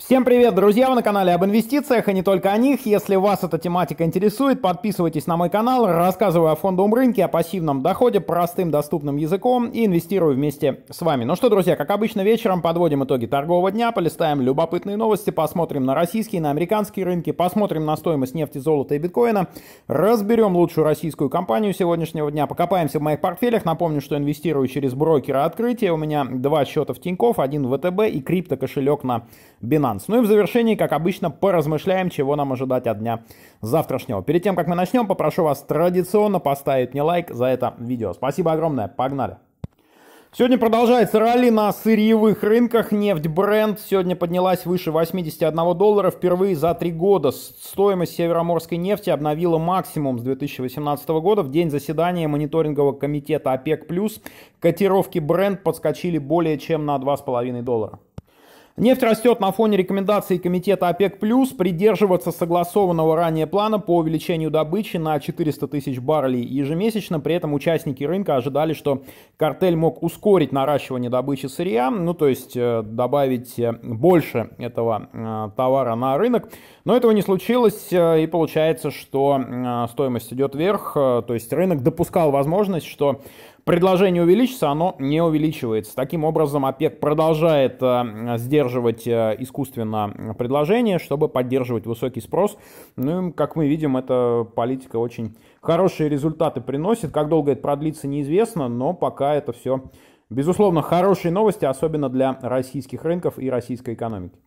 Всем привет, друзья! Вы на канале об инвестициях и не только о них. Если вас эта тематика интересует, подписывайтесь на мой канал, рассказываю о фондовом рынке, о пассивном доходе простым доступным языком и инвестирую вместе с вами. Ну что, друзья, как обычно, вечером подводим итоги торгового дня, полистаем любопытные новости, посмотрим на российские, на американские рынки, посмотрим на стоимость нефти, золота и биткоина, разберем лучшую российскую компанию сегодняшнего дня, покопаемся в моих портфелях. Напомню, что инвестирую через брокера открытия. У меня два счета в Тинькофф, один в ВТБ и криптокошелек на Binance. Binance. Ну и в завершении, как обычно, поразмышляем, чего нам ожидать от дня завтрашнего. Перед тем, как мы начнем, попрошу вас традиционно поставить мне лайк за это видео. Спасибо огромное, погнали! Сегодня продолжается ралли на сырьевых рынках. Нефть бренд сегодня поднялась выше 81 доллара впервые за три года. Стоимость североморской нефти обновила максимум с 2018 года. В день заседания мониторингового комитета ОПЕК+, котировки бренд подскочили более чем на 2,5 доллара. Нефть растет на фоне рекомендаций комитета ОПЕК+, придерживаться согласованного ранее плана по увеличению добычи на 400 тысяч баррелей ежемесячно. При этом участники рынка ожидали, что картель мог ускорить наращивание добычи сырья, ну то есть э, добавить э, больше этого э, товара на рынок. Но этого не случилось, и получается, что стоимость идет вверх, то есть рынок допускал возможность, что Предложение увеличится, оно не увеличивается. Таким образом, ОПЕК продолжает э, сдерживать э, искусственно предложение, чтобы поддерживать высокий спрос. Ну и, как мы видим, эта политика очень хорошие результаты приносит. Как долго это продлится, неизвестно, но пока это все, безусловно, хорошие новости, особенно для российских рынков и российской экономики.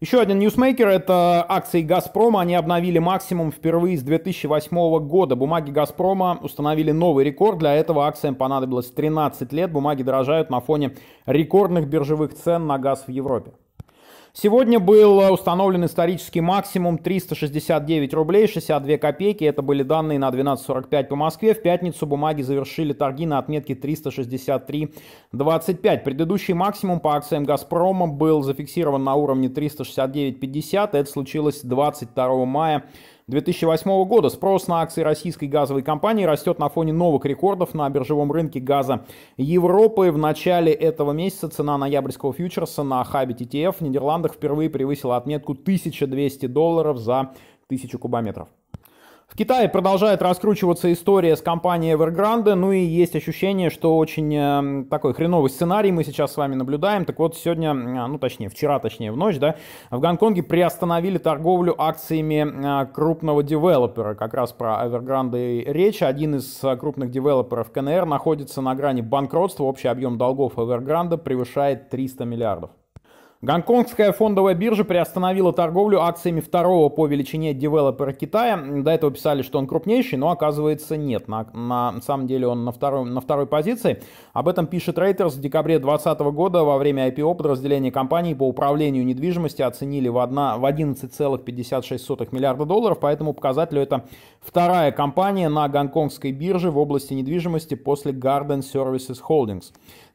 Еще один ньюсмейкер – это акции «Газпрома». Они обновили максимум впервые с 2008 года. Бумаги «Газпрома» установили новый рекорд. Для этого акциям понадобилось 13 лет. Бумаги дорожают на фоне рекордных биржевых цен на газ в Европе. Сегодня был э, установлен исторический максимум 369 рублей 62 копейки. Это были данные на 12.45 по Москве. В пятницу бумаги завершили торги на отметке 363.25. Предыдущий максимум по акциям «Газпрома» был зафиксирован на уровне 369.50. Это случилось 22 мая 2008 года. Спрос на акции российской газовой компании растет на фоне новых рекордов на биржевом рынке газа Европы. В начале этого месяца цена ноябрьского фьючерса на хабе ETF в Нидерландах впервые превысила отметку 1200 долларов за тысячу кубометров. В Китае продолжает раскручиваться история с компанией Evergrande, ну и есть ощущение, что очень э, такой хреновый сценарий мы сейчас с вами наблюдаем. Так вот, сегодня, а, ну точнее, вчера, точнее, в ночь, да, в Гонконге приостановили торговлю акциями э, крупного девелопера. Как раз про Evergrande речь. Один из э, крупных девелоперов КНР находится на грани банкротства. Общий объем долгов Evergrande превышает 300 миллиардов. Гонконгская фондовая биржа приостановила торговлю акциями второго по величине девелопера Китая. До этого писали, что он крупнейший, но оказывается нет. На, на самом деле он на второй, на второй позиции. Об этом пишет Reuters в декабре 2020 года во время IPO подразделения компании по управлению недвижимости оценили в, 1, в 11,56 миллиарда долларов, поэтому показателю это вторая компания на гонконгской бирже в области недвижимости после Garden Services Holdings.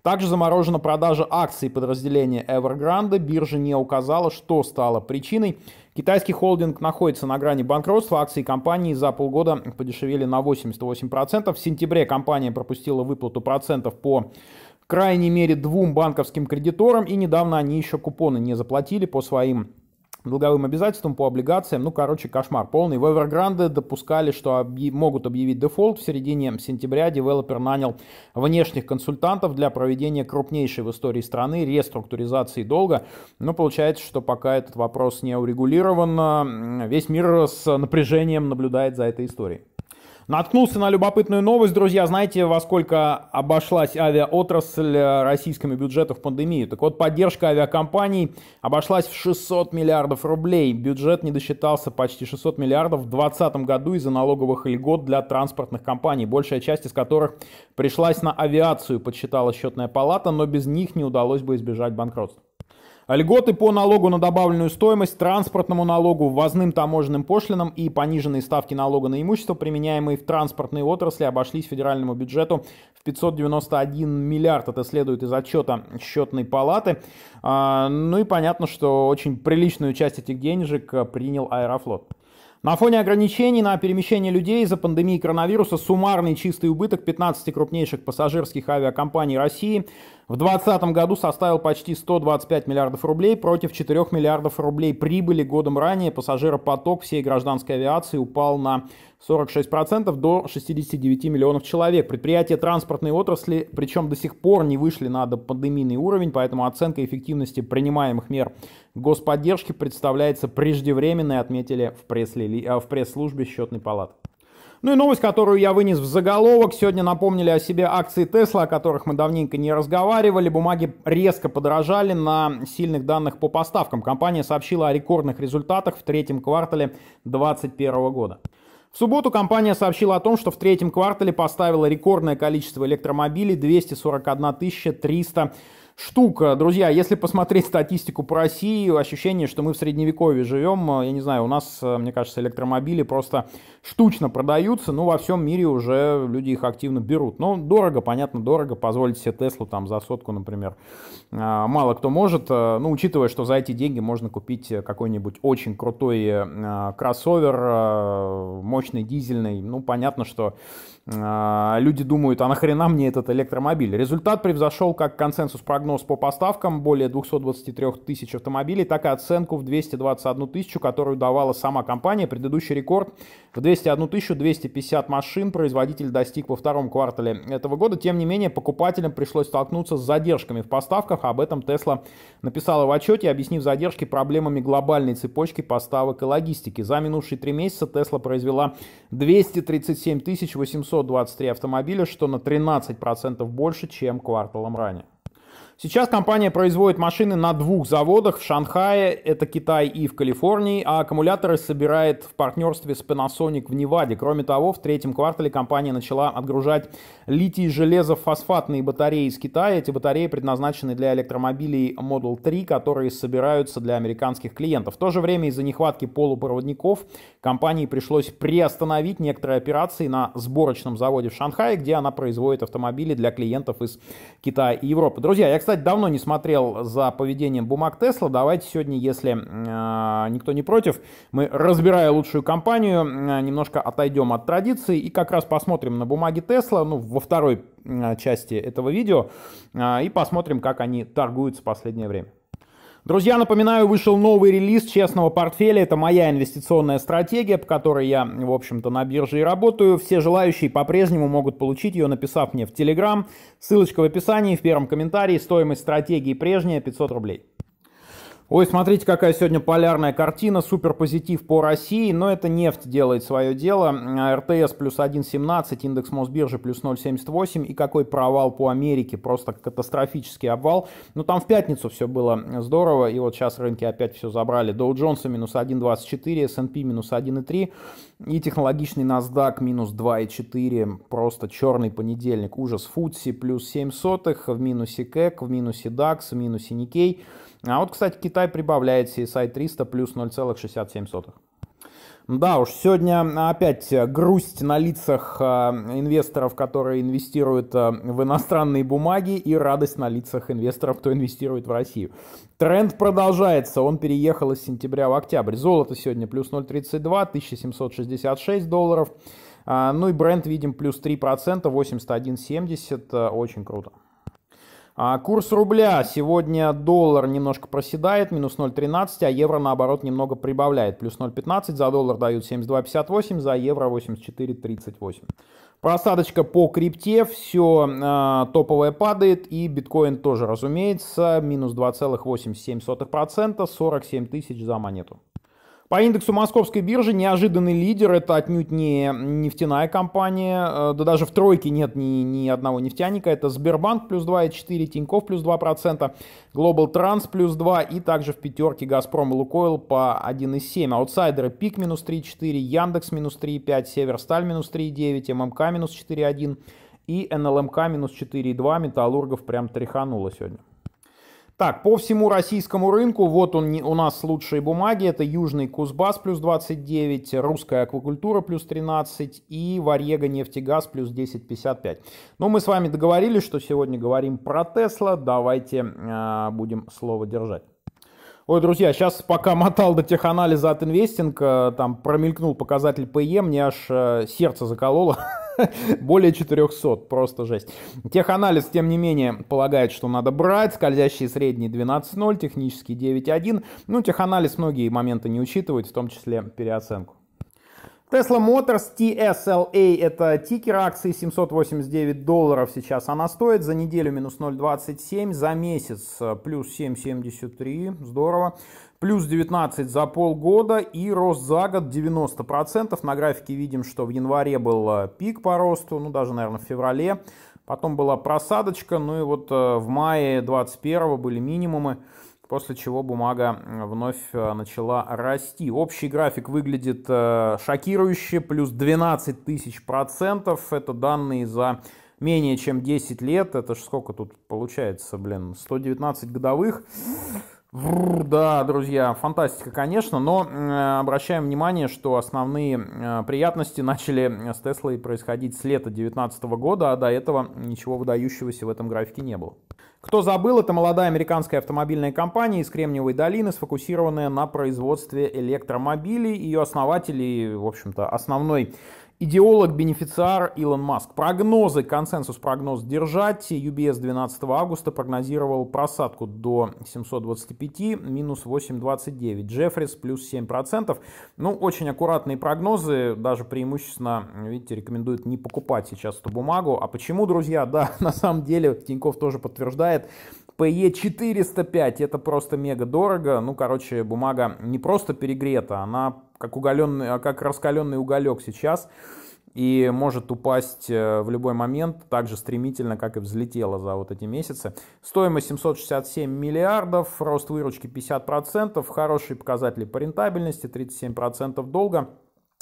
Также заморожена продажа акций подразделения Evergrande. Биржа не указала, что стало причиной. Китайский холдинг находится на грани банкротства. Акции компании за полгода подешевели на 88%. В сентябре компания пропустила выплату процентов по крайней мере двум банковским кредиторам. И недавно они еще купоны не заплатили по своим долговым обязательствам по облигациям. Ну, короче, кошмар полный. В Evergrande допускали, что объ... могут объявить дефолт. В середине сентября девелопер нанял внешних консультантов для проведения крупнейшей в истории страны реструктуризации долга. Но получается, что пока этот вопрос не урегулирован, весь мир с напряжением наблюдает за этой историей. Наткнулся на любопытную новость, друзья. Знаете, во сколько обошлась авиаотрасль э, российскому бюджету в пандемию? Так вот, поддержка авиакомпаний обошлась в 600 миллиардов рублей. Бюджет не досчитался почти 600 миллиардов в 2020 году из-за налоговых льгот для транспортных компаний, большая часть из которых пришлась на авиацию, подсчитала счетная палата, но без них не удалось бы избежать банкротства. А льготы по налогу на добавленную стоимость, транспортному налогу, ввозным таможенным пошлинам и пониженные ставки налога на имущество, применяемые в транспортной отрасли, обошлись федеральному бюджету в 591 миллиард. Это следует из отчета счетной палаты. А, ну и понятно, что очень приличную часть этих денежек э, принял Аэрофлот. На фоне ограничений на перемещение людей из-за пандемии коронавируса суммарный чистый убыток 15 крупнейших пассажирских авиакомпаний России в 2020 году составил почти 125 миллиардов рублей против 4 миллиардов рублей прибыли годом ранее. Пассажиропоток всей гражданской авиации упал на 46% до 69 миллионов человек. Предприятия транспортной отрасли, причем до сих пор не вышли на допандемийный уровень, поэтому оценка эффективности принимаемых мер господдержки представляется преждевременной, отметили в э, пресс-службе счетной палаты. Ну и новость, которую я вынес в заголовок. Сегодня напомнили о себе акции Tesla, о которых мы давненько не разговаривали. Бумаги резко подорожали на сильных данных по поставкам. Компания сообщила о рекордных результатах в третьем квартале 2021 года. В субботу компания сообщила о том, что в третьем квартале поставила рекордное количество электромобилей 241 300 штука. Друзья, если посмотреть статистику по России, ощущение, что мы в средневековье живем, э, я не знаю, у нас, э, мне кажется, электромобили просто штучно продаются, но во всем мире уже люди их активно берут. Но ну, дорого, понятно, дорого, позволить себе Теслу там за сотку, например, э, мало кто может, ну, учитывая, что за эти деньги можно купить какой-нибудь очень крутой кроссовер, мощный дизельный, ну, понятно, что люди думают, а нахрена мне этот электромобиль? Результат превзошел как консенсус программы прогноз по поставкам более 223 тысяч автомобилей, так и оценку в 221 тысячу, которую давала сама компания. Предыдущий рекорд в 201 тысячу 250 машин производитель достиг во втором квартале этого года. Тем не менее, покупателям пришлось столкнуться с задержками в поставках. Об этом Tesla написала в отчете, объяснив задержки проблемами глобальной цепочки поставок и логистики. За минувшие три месяца Tesla произвела 237 823 автомобиля, что на 13% больше, чем кварталом ранее. Сейчас компания производит машины на двух заводах в Шанхае, это Китай и в Калифорнии, а аккумуляторы собирает в партнерстве с Panasonic в Неваде. Кроме того, в третьем квартале компания начала отгружать литий железо фосфатные батареи из Китая. Эти батареи предназначены для электромобилей Model 3, которые собираются для американских клиентов. В то же время из-за нехватки полупроводников компании пришлось приостановить некоторые операции на сборочном заводе в Шанхае, где она производит автомобили для клиентов из Китая и Европы. Друзья, я, кстати, давно не смотрел за поведением бумаг Тесла. Давайте сегодня, если э, никто не против, мы, разбирая лучшую компанию, э, немножко отойдем от традиции и как раз посмотрим на бумаги Тесла, ну, во второй э, части этого видео, э, и посмотрим, как они торгуются в последнее время. Друзья, напоминаю, вышел новый релиз честного портфеля. Это моя инвестиционная стратегия, по которой я, в общем-то, на бирже и работаю. Все желающие по-прежнему могут получить ее, написав мне в Телеграм. Ссылочка в описании, в первом комментарии. Стоимость стратегии прежняя, 500 рублей. Ой, смотрите, какая сегодня полярная картина, супер позитив по России, но это нефть делает свое дело. РТС плюс 1,17, индекс Мосбиржи плюс 0,78 и какой провал по Америке, просто катастрофический обвал. Но ну, там в пятницу все было здорово и вот сейчас рынки опять все забрали. Доу Джонса минус 1,24, S&P минус 1,3 и технологичный NASDAQ минус 2,4, просто черный понедельник, ужас. Фудси плюс 7 в минусе КЭК, в минусе DAX, в минусе Никей. А вот, кстати, Китай прибавляет CSI 300 плюс 0,67. Да уж, сегодня опять грусть на лицах э, инвесторов, которые инвестируют э, в иностранные бумаги, и радость на лицах инвесторов, кто инвестирует в Россию. Тренд продолжается, он переехал из сентября в октябрь. Золото сегодня плюс 0,32, 1766 долларов. А, ну и бренд видим плюс 3%, 81,70, э, очень круто. А, курс рубля. Сегодня доллар немножко проседает, минус 0,13, а евро, наоборот, немного прибавляет. Плюс 0,15, за доллар дают 72,58, за евро 84,38. Просадочка по крипте, все э, а, топовое падает, и биткоин тоже, разумеется, минус 2,87%, 47 тысяч за монету. По индексу московской биржи неожиданный лидер, это отнюдь не нефтяная компания, э, да даже в тройке нет ни, ни одного нефтяника, это Сбербанк плюс 2,4, Тиньков плюс 2%, Global Транс плюс 2 и также в пятерке Газпром и Лукойл по 1,7. Аутсайдеры Пик минус 3,4, Яндекс минус 3,5, Северсталь минус 3,9, ММК минус 4,1 и НЛМК минус 4,2, Металлургов прям тряхануло сегодня. Так, по всему российскому рынку, вот он, у нас лучшие бумаги, это Южный Кузбасс плюс 29, Русская аквакультура плюс 13 и Варьега нефтегаз плюс 10,55. Но мы с вами договорились, что сегодня говорим про Тесла, давайте э, будем слово держать. Ой, друзья, сейчас пока мотал до теханализа от инвестинга, э, там промелькнул показатель ПЕ, мне аж э, сердце закололо Более 400, просто жесть. Теханализ, тем не менее, полагает, что надо брать. Скользящие средние 12.0, технический 9.1. Ну, теханализ многие моменты не учитывает, в том числе переоценку. Tesla Motors TSLA, это тикер акции 789 долларов сейчас она стоит, за неделю минус 0,27, за месяц э, плюс 7,73, здорово, плюс 19 за полгода и рост за год 90%, на графике видим, что в январе был э, пик по росту, ну даже, наверное, в феврале, потом была просадочка, ну и вот э, в мае 21 были минимумы, после чего бумага вновь э, начала расти. Общий график выглядит э, шокирующе, плюс 12 тысяч процентов. Это данные за менее чем 10 лет. Это ж сколько тут получается, блин, 119 годовых. Да, друзья, фантастика, конечно, но э, обращаем внимание, что основные э, приятности начали э, с Теслой происходить с лета 2019 года, а до этого ничего выдающегося в этом графике не было. Кто забыл, это молодая американская автомобильная компания из Кремниевой долины, сфокусированная на производстве электромобилей. Ее основатели, в общем-то, основной Идеолог, бенефициар Илон Маск. Прогнозы, консенсус прогноз держать. UBS 12 августа прогнозировал просадку до 725, минус 8,29. Джеффрис плюс 7%. Ну, очень аккуратные прогнозы, даже преимущественно, видите, рекомендуют не покупать сейчас эту бумагу. А почему, друзья? Да, на самом деле, Тиньков тоже подтверждает, PE 405, это просто мега дорого. Ну, короче, бумага не просто перегрета, она как, уголенный, а как раскаленный уголек сейчас, и может упасть э, в любой момент так же стремительно, как и взлетела за вот эти месяцы. Стоимость 767 миллиардов, рост выручки 50%, хорошие показатели по рентабельности, 37% долга.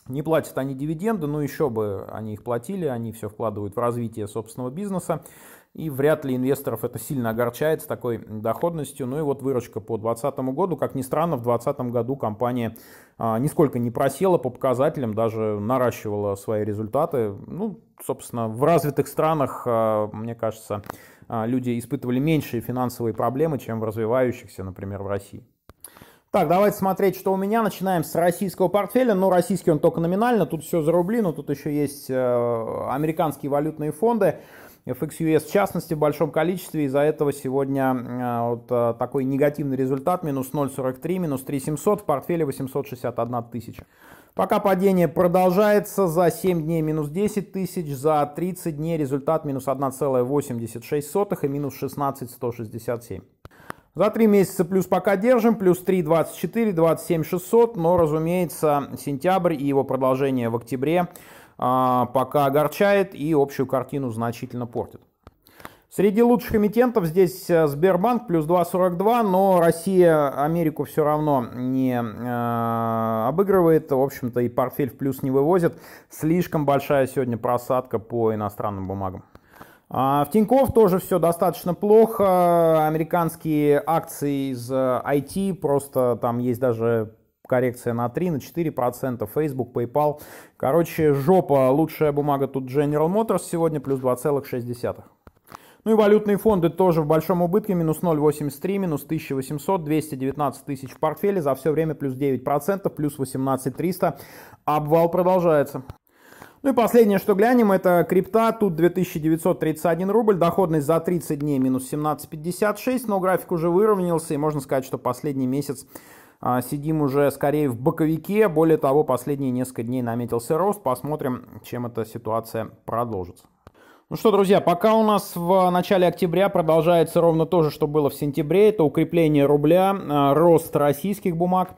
Не платят они дивиденды, но еще бы они их платили, они все вкладывают в развитие собственного бизнеса и вряд ли инвесторов это сильно огорчает с такой доходностью. Ну и вот выручка по 2020 году, как ни странно, в 2020 году компания а, нисколько не просела по показателям, даже наращивала свои результаты. Ну, собственно, в развитых странах, а, мне кажется, а, люди испытывали меньшие финансовые проблемы, чем в развивающихся, например, в России. Так, давайте смотреть, что у меня. Начинаем с российского портфеля. Ну, российский он только номинально, тут все за рубли, но тут еще есть э, американские валютные фонды. FXUS в частности в большом количестве. Из-за этого сегодня э, вот э, такой негативный результат, минус 0,43, минус 3,700, в портфеле 861 тысяча. Пока падение продолжается, за 7 дней минус 10 тысяч, за 30 дней результат минус 1,86 и минус 16,167. За 3 месяца плюс пока держим, плюс 3, 24, 27, 600, но, разумеется, сентябрь и его продолжение в октябре – а, пока огорчает и общую картину значительно портит. Среди лучших эмитентов здесь э, Сбербанк плюс 2,42, но Россия Америку все равно не э, обыгрывает, в общем-то и портфель в плюс не вывозит. Слишком большая сегодня просадка по иностранным бумагам. А, в Тиньков тоже все достаточно плохо. Американские акции из IT э, просто там есть даже коррекция на 3, на 4%, Facebook, PayPal. Короче, жопа, лучшая бумага тут General Motors сегодня, плюс 2,6%. Ну и валютные фонды тоже в большом убытке, минус 0,83, минус 1800, 219 тысяч в портфеле, за все время плюс 9%, плюс 18 300. Обвал продолжается. Ну и последнее, что глянем, это крипта, тут 2931 рубль, доходность за 30 дней минус 17,56, но график уже выровнялся, и можно сказать, что последний месяц а, сидим уже скорее в боковике. Более того, последние несколько дней наметился рост. Посмотрим, чем эта ситуация продолжится. Ну что, друзья, пока у нас в начале октября продолжается ровно то же, что было в сентябре. Это укрепление рубля, а, рост российских бумаг.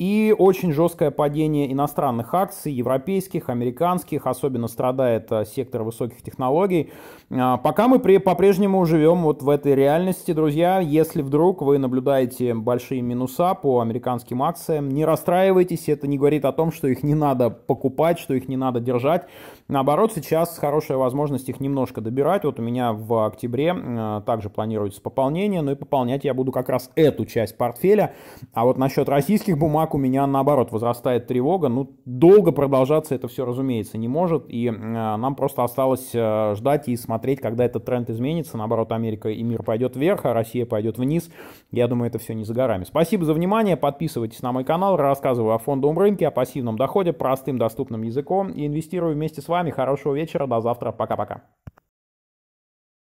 И очень жесткое падение иностранных акций, европейских, американских, особенно страдает э, сектор высоких технологий. А, пока мы при, по-прежнему живем вот в этой реальности, друзья, если вдруг вы наблюдаете большие минуса по американским акциям, не расстраивайтесь, это не говорит о том, что их не надо покупать, что их не надо держать. Наоборот, сейчас хорошая возможность их немножко добирать. Вот у меня в октябре э, также планируется пополнение, но ну и пополнять я буду как раз эту часть портфеля. А вот насчет российских бумаг как у меня наоборот возрастает тревога. Ну, долго продолжаться это все, разумеется, не может. И э, нам просто осталось э, ждать и смотреть, когда этот тренд изменится. Наоборот, Америка и мир пойдет вверх, а Россия пойдет вниз. Я думаю, это все не за горами. Спасибо за внимание. Подписывайтесь на мой канал. Рассказываю о фондовом рынке, о пассивном доходе, простым доступным языком. И инвестирую вместе с вами. Хорошего вечера. До завтра. Пока-пока.